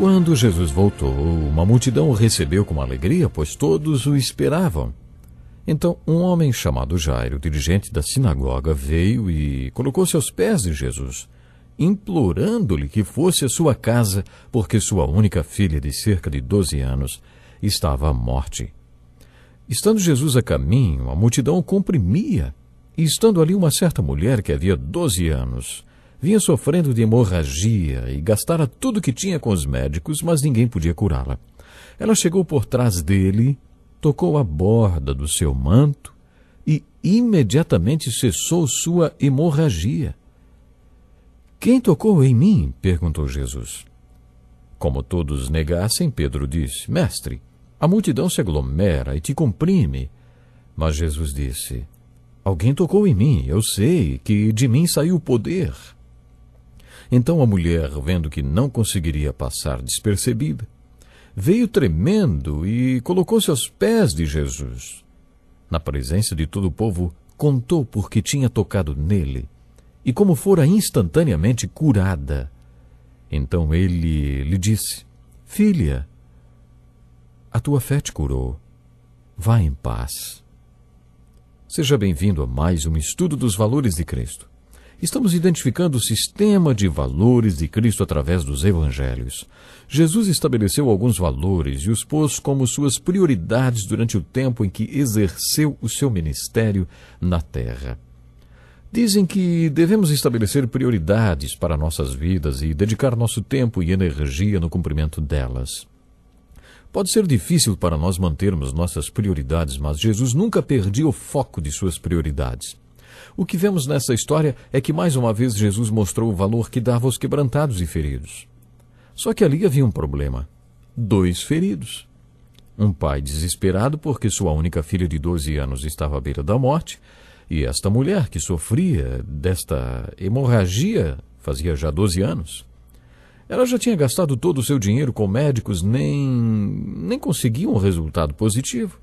Quando Jesus voltou, uma multidão o recebeu com alegria, pois todos o esperavam. Então, um homem chamado Jairo, dirigente da sinagoga, veio e colocou-se aos pés de Jesus, implorando-lhe que fosse à sua casa, porque sua única filha, de cerca de doze anos, estava à morte. Estando Jesus a caminho, a multidão o comprimia, e estando ali uma certa mulher que havia doze anos, Vinha sofrendo de hemorragia e gastara tudo que tinha com os médicos, mas ninguém podia curá-la. Ela chegou por trás dele, tocou a borda do seu manto e imediatamente cessou sua hemorragia. Quem tocou em mim? perguntou Jesus. Como todos negassem, Pedro disse: Mestre, a multidão se aglomera e te comprime. Mas Jesus disse: Alguém tocou em mim, eu sei que de mim saiu o poder. Então a mulher, vendo que não conseguiria passar despercebida, veio tremendo e colocou-se aos pés de Jesus. Na presença de todo o povo, contou por que tinha tocado nele e como fora instantaneamente curada. Então ele lhe disse: Filha, a tua fé te curou. Vá em paz. Seja bem-vindo a mais um estudo dos valores de Cristo. Estamos identificando o sistema de valores de Cristo através dos evangelhos. Jesus estabeleceu alguns valores e os pôs como suas prioridades durante o tempo em que exerceu o seu ministério na terra. Dizem que devemos estabelecer prioridades para nossas vidas e dedicar nosso tempo e energia no cumprimento delas. Pode ser difícil para nós mantermos nossas prioridades, mas Jesus nunca perdia o foco de suas prioridades. O que vemos nessa história é que mais uma vez Jesus mostrou o valor que dava aos quebrantados e feridos. Só que ali havia um problema: dois feridos. Um pai desesperado porque sua única filha de 12 anos estava à beira da morte, e esta mulher que sofria desta hemorragia fazia já 12 anos. Ela já tinha gastado todo o seu dinheiro com médicos, nem nem conseguia um resultado positivo.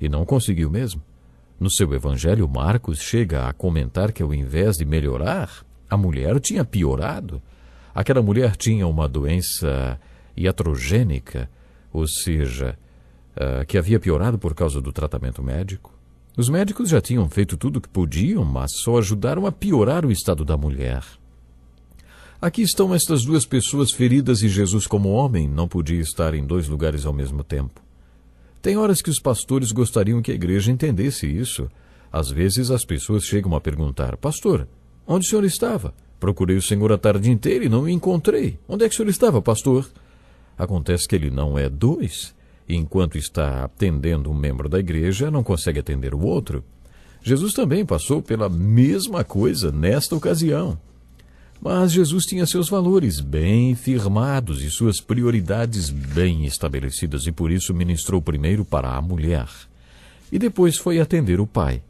E não conseguiu mesmo. No seu evangelho, Marcos chega a comentar que, ao invés de melhorar, a mulher tinha piorado. Aquela mulher tinha uma doença iatrogênica, ou seja, ah, que havia piorado por causa do tratamento médico. Os médicos já tinham feito tudo o que podiam, mas só ajudaram a piorar o estado da mulher. Aqui estão estas duas pessoas feridas e Jesus, como homem, não podia estar em dois lugares ao mesmo tempo. Tem horas que os pastores gostariam que a igreja entendesse isso. Às vezes as pessoas chegam a perguntar: Pastor, onde o senhor estava? Procurei o senhor a tarde inteira e não o encontrei. Onde é que o senhor estava, pastor? Acontece que ele não é dois. Enquanto está atendendo um membro da igreja, não consegue atender o outro. Jesus também passou pela mesma coisa nesta ocasião. Mas Jesus tinha seus valores bem firmados e suas prioridades bem estabelecidas, e por isso ministrou primeiro para a mulher e depois foi atender o pai.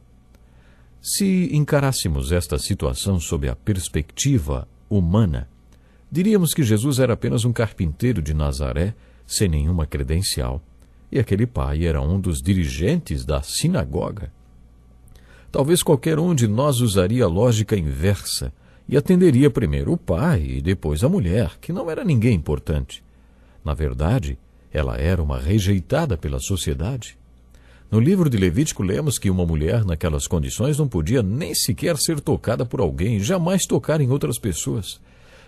Se encarássemos esta situação sob a perspectiva humana, diríamos que Jesus era apenas um carpinteiro de Nazaré, sem nenhuma credencial, e aquele pai era um dos dirigentes da sinagoga. Talvez qualquer um de nós usaria a lógica inversa e atenderia primeiro o pai e depois a mulher, que não era ninguém importante. Na verdade, ela era uma rejeitada pela sociedade. No livro de Levítico lemos que uma mulher naquelas condições não podia nem sequer ser tocada por alguém, jamais tocar em outras pessoas.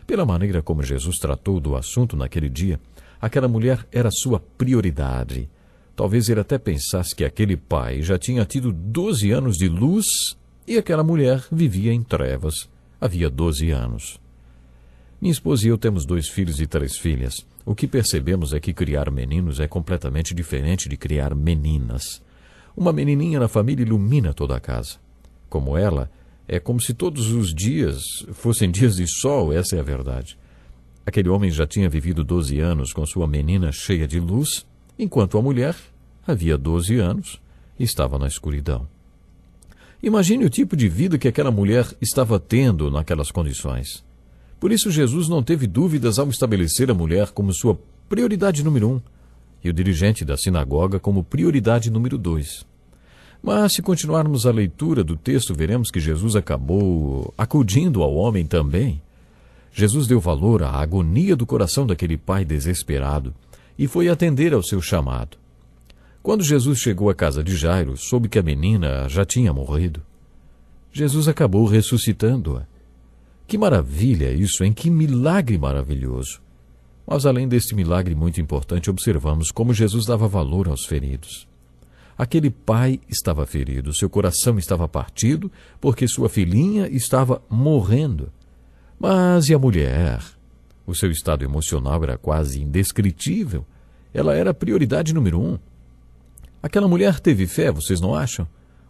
Pela maneira como Jesus tratou do assunto naquele dia, aquela mulher era sua prioridade. Talvez ele até pensasse que aquele pai já tinha tido doze anos de luz e aquela mulher vivia em trevas. Havia 12 anos. Minha esposa e eu temos dois filhos e três filhas. O que percebemos é que criar meninos é completamente diferente de criar meninas. Uma menininha na família ilumina toda a casa. Como ela, é como se todos os dias fossem dias de sol, essa é a verdade. Aquele homem já tinha vivido 12 anos com sua menina cheia de luz, enquanto a mulher havia 12 anos estava na escuridão. Imagine o tipo de vida que aquela mulher estava tendo naquelas condições. Por isso, Jesus não teve dúvidas ao estabelecer a mulher como sua prioridade número um e o dirigente da sinagoga como prioridade número dois. Mas, se continuarmos a leitura do texto, veremos que Jesus acabou acudindo ao homem também. Jesus deu valor à agonia do coração daquele pai desesperado e foi atender ao seu chamado. Quando Jesus chegou à casa de Jairo, soube que a menina já tinha morrido. Jesus acabou ressuscitando-a. Que maravilha isso, em Que milagre maravilhoso! Mas além deste milagre muito importante, observamos como Jesus dava valor aos feridos. Aquele pai estava ferido, seu coração estava partido, porque sua filhinha estava morrendo. Mas e a mulher? O seu estado emocional era quase indescritível. Ela era a prioridade número um. Aquela mulher teve fé, vocês não acham?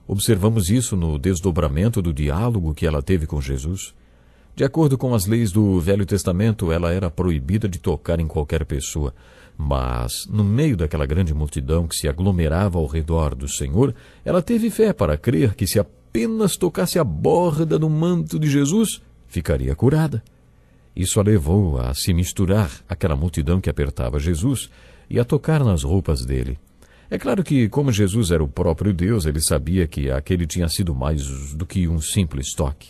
Observamos isso no desdobramento do diálogo que ela teve com Jesus. De acordo com as leis do Velho Testamento, ela era proibida de tocar em qualquer pessoa. Mas, no meio daquela grande multidão que se aglomerava ao redor do Senhor, ela teve fé para crer que, se apenas tocasse a borda do manto de Jesus, ficaria curada. Isso a levou a se misturar àquela multidão que apertava Jesus e a tocar nas roupas dele. É claro que, como Jesus era o próprio Deus, ele sabia que aquele tinha sido mais do que um simples toque.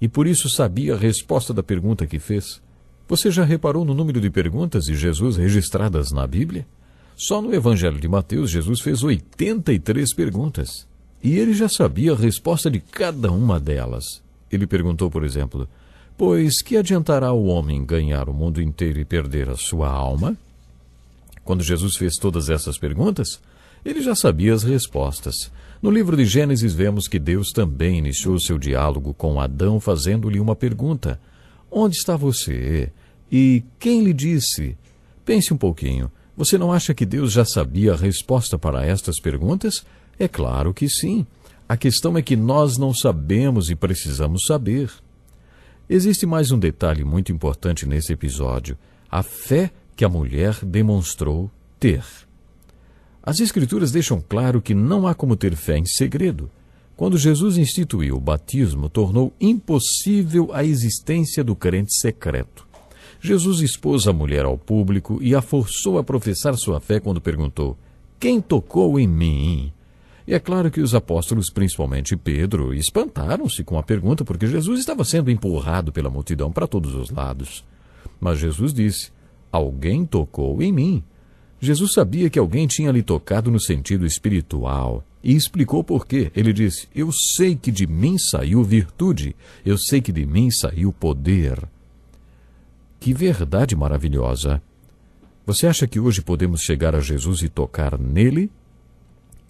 E por isso sabia a resposta da pergunta que fez. Você já reparou no número de perguntas de Jesus registradas na Bíblia? Só no Evangelho de Mateus, Jesus fez 83 perguntas. E ele já sabia a resposta de cada uma delas. Ele perguntou, por exemplo, Pois que adiantará o homem ganhar o mundo inteiro e perder a sua alma? Quando Jesus fez todas essas perguntas, ele já sabia as respostas. No livro de Gênesis, vemos que Deus também iniciou seu diálogo com Adão fazendo-lhe uma pergunta: Onde está você? E quem lhe disse? Pense um pouquinho. Você não acha que Deus já sabia a resposta para estas perguntas? É claro que sim. A questão é que nós não sabemos e precisamos saber. Existe mais um detalhe muito importante nesse episódio. A fé que a mulher demonstrou ter. As Escrituras deixam claro que não há como ter fé em segredo. Quando Jesus instituiu o batismo, tornou impossível a existência do crente secreto. Jesus expôs a mulher ao público e a forçou a professar sua fé quando perguntou: Quem tocou em mim? E é claro que os apóstolos, principalmente Pedro, espantaram-se com a pergunta, porque Jesus estava sendo empurrado pela multidão para todos os lados. Mas Jesus disse: Alguém tocou em mim. Jesus sabia que alguém tinha lhe tocado no sentido espiritual e explicou por quê. Ele disse: Eu sei que de mim saiu virtude, eu sei que de mim saiu poder. Que verdade maravilhosa! Você acha que hoje podemos chegar a Jesus e tocar nele?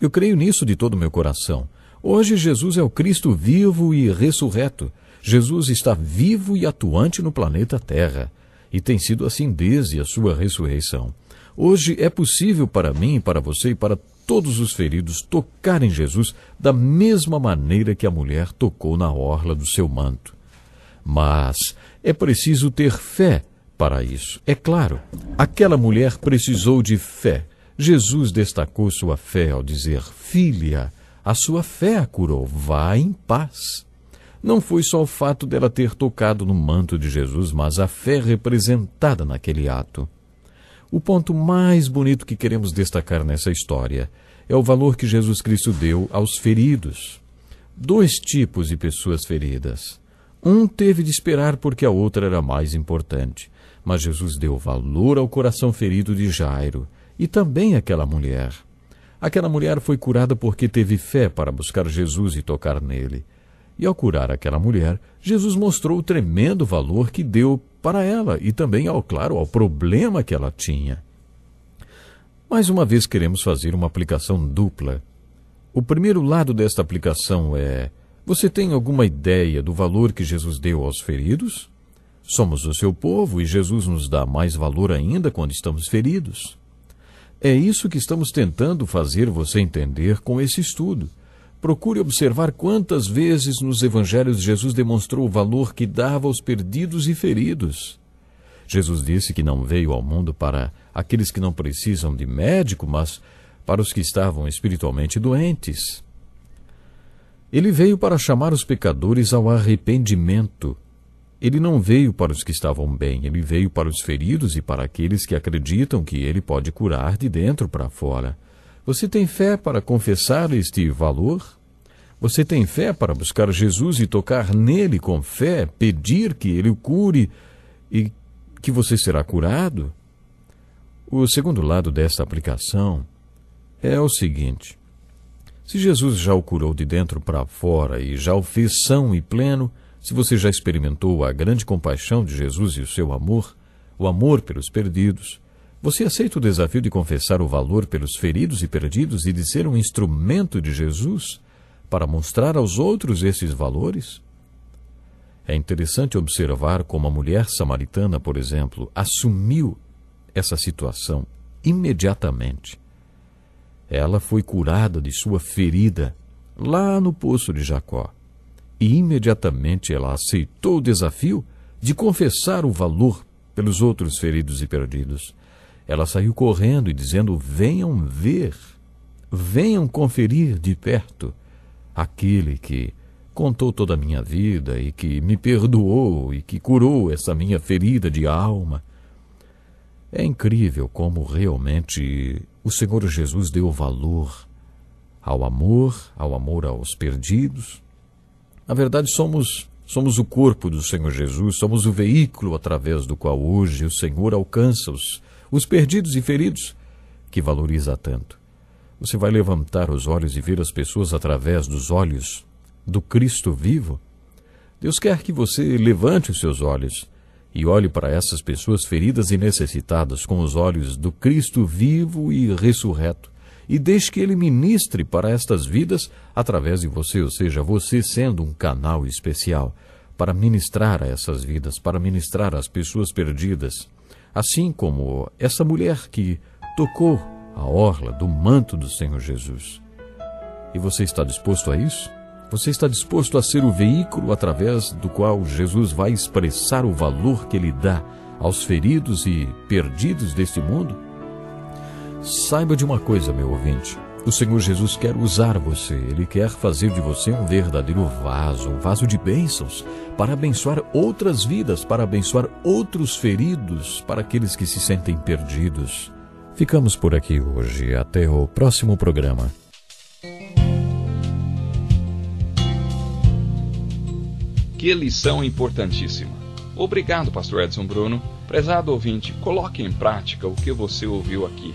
Eu creio nisso de todo o meu coração. Hoje Jesus é o Cristo vivo e ressurreto. Jesus está vivo e atuante no planeta Terra e tem sido assim desde a sua ressurreição. Hoje é possível para mim, para você e para todos os feridos tocar em Jesus da mesma maneira que a mulher tocou na orla do seu manto. Mas é preciso ter fé para isso. É claro, aquela mulher precisou de fé. Jesus destacou sua fé ao dizer: Filha, a sua fé a curou, vá em paz não foi só o fato dela ter tocado no manto de Jesus, mas a fé representada naquele ato. O ponto mais bonito que queremos destacar nessa história é o valor que Jesus Cristo deu aos feridos. Dois tipos de pessoas feridas. Um teve de esperar porque a outra era mais importante, mas Jesus deu valor ao coração ferido de Jairo e também àquela mulher. Aquela mulher foi curada porque teve fé para buscar Jesus e tocar nele. E ao curar aquela mulher, Jesus mostrou o tremendo valor que deu para ela e também, ao claro, ao problema que ela tinha. Mais uma vez queremos fazer uma aplicação dupla. O primeiro lado desta aplicação é: você tem alguma ideia do valor que Jesus deu aos feridos? Somos o seu povo e Jesus nos dá mais valor ainda quando estamos feridos. É isso que estamos tentando fazer você entender com esse estudo. Procure observar quantas vezes nos evangelhos Jesus demonstrou o valor que dava aos perdidos e feridos. Jesus disse que não veio ao mundo para aqueles que não precisam de médico, mas para os que estavam espiritualmente doentes. Ele veio para chamar os pecadores ao arrependimento. Ele não veio para os que estavam bem, ele veio para os feridos e para aqueles que acreditam que ele pode curar de dentro para fora. Você tem fé para confessar este valor? Você tem fé para buscar Jesus e tocar nele com fé, pedir que ele o cure e que você será curado? O segundo lado desta aplicação é o seguinte: se Jesus já o curou de dentro para fora e já o fez são e pleno, se você já experimentou a grande compaixão de Jesus e o seu amor, o amor pelos perdidos, você aceita o desafio de confessar o valor pelos feridos e perdidos e de ser um instrumento de Jesus para mostrar aos outros esses valores? É interessante observar como a mulher samaritana, por exemplo, assumiu essa situação imediatamente. Ela foi curada de sua ferida lá no poço de Jacó e imediatamente ela aceitou o desafio de confessar o valor pelos outros feridos e perdidos ela saiu correndo e dizendo: Venham ver, venham conferir de perto aquele que contou toda a minha vida e que me perdoou e que curou essa minha ferida de alma. É incrível como realmente o Senhor Jesus deu valor ao amor, ao amor aos perdidos. Na verdade, somos somos o corpo do Senhor Jesus, somos o veículo através do qual hoje o Senhor alcança os os perdidos e feridos, que valoriza tanto. Você vai levantar os olhos e ver as pessoas através dos olhos do Cristo vivo? Deus quer que você levante os seus olhos e olhe para essas pessoas feridas e necessitadas com os olhos do Cristo vivo e ressurreto e deixe que ele ministre para estas vidas através de você, ou seja, você sendo um canal especial para ministrar a essas vidas, para ministrar às pessoas perdidas, assim como essa mulher que tocou a orla do manto do Senhor Jesus. E você está disposto a isso? Você está disposto a ser o veículo através do qual Jesus vai expressar o valor que ele dá aos feridos e perdidos deste mundo? Saiba de uma coisa, meu ouvinte o Senhor Jesus quer usar você, Ele quer fazer de você um verdadeiro vaso, um vaso de bênçãos, para abençoar outras vidas, para abençoar outros feridos, para aqueles que se sentem perdidos. Ficamos por aqui hoje, até o próximo programa. Que lição importantíssima! Obrigado, Pastor Edson Bruno. Prezado ouvinte, coloque em prática o que você ouviu aqui.